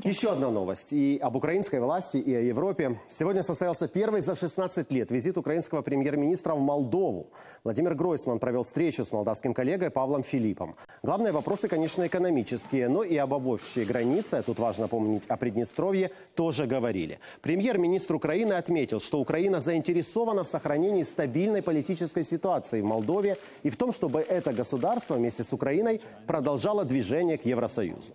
Дякую. Еще одна новость и об украинской власти, и о Европе. Сегодня состоялся первый за 16 лет визит украинского премьер-министра в Молдову. Владимир Гройсман провел встречу с молдавским коллегой Павлом Филиппом. Главные вопросы, конечно, экономические, но и об обобщей границе, а тут важно помнить о Приднестровье, тоже говорили. Премьер-министр Украины отметил, что Украина заинтересована в сохранении стабильной политической ситуации в Молдове и в том, чтобы это государство вместе с Украиной продолжало движение к Евросоюзу.